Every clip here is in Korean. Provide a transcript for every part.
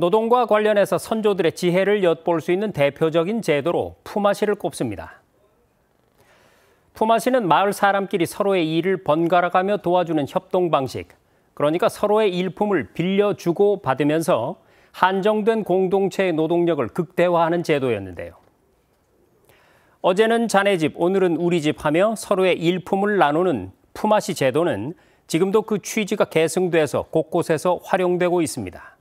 노동과 관련해서 선조들의 지혜를 엿볼 수 있는 대표적인 제도로 품앗이를 꼽습니다. 품앗이는 마을 사람끼리 서로의 일을 번갈아가며 도와주는 협동 방식, 그러니까 서로의 일품을 빌려주고 받으면서 한정된 공동체의 노동력을 극대화하는 제도였는데요. 어제는 자네 집, 오늘은 우리 집 하며 서로의 일품을 나누는 품앗이 제도는 지금도 그 취지가 계승돼서 곳곳에서 활용되고 있습니다.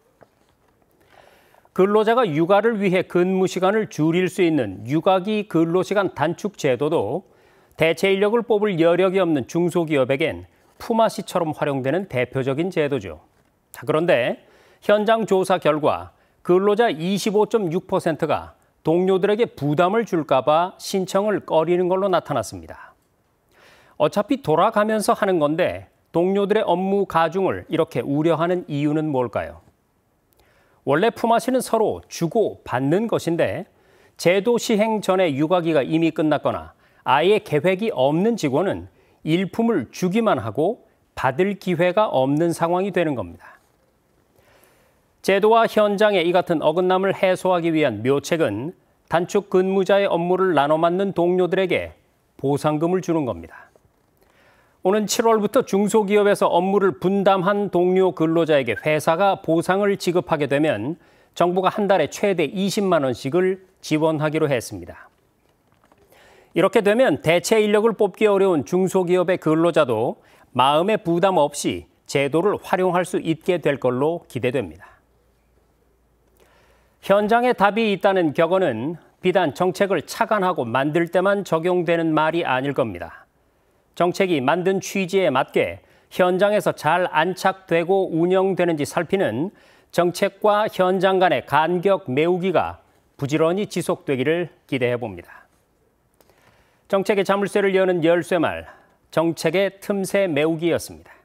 근로자가 육아를 위해 근무 시간을 줄일 수 있는 육아기 근로시간 단축 제도도 대체 인력을 뽑을 여력이 없는 중소기업에겐 품앗이처럼 활용되는 대표적인 제도죠. 그런데 현장 조사 결과 근로자 25.6%가 동료들에게 부담을 줄까 봐 신청을 꺼리는 걸로 나타났습니다. 어차피 돌아가면서 하는 건데 동료들의 업무 가중을 이렇게 우려하는 이유는 뭘까요? 원래 품앗이는 서로 주고 받는 것인데 제도 시행 전에 육아기가 이미 끝났거나 아예 계획이 없는 직원은 일품을 주기만 하고 받을 기회가 없는 상황이 되는 겁니다. 제도와 현장의 이 같은 어긋남을 해소하기 위한 묘책은 단축 근무자의 업무를 나눠 맡는 동료들에게 보상금을 주는 겁니다. 오는 7월부터 중소기업에서 업무를 분담한 동료 근로자에게 회사가 보상을 지급하게 되면 정부가 한 달에 최대 20만 원씩을 지원하기로 했습니다. 이렇게 되면 대체 인력을 뽑기 어려운 중소기업의 근로자도 마음의 부담 없이 제도를 활용할 수 있게 될 걸로 기대됩니다. 현장에 답이 있다는 격언은 비단 정책을 착안하고 만들 때만 적용되는 말이 아닐 겁니다. 정책이 만든 취지에 맞게 현장에서 잘 안착되고 운영되는지 살피는 정책과 현장 간의 간격 메우기가 부지런히 지속되기를 기대해 봅니다. 정책의 자물쇠를 여는 열쇠말, 정책의 틈새 메우기였습니다.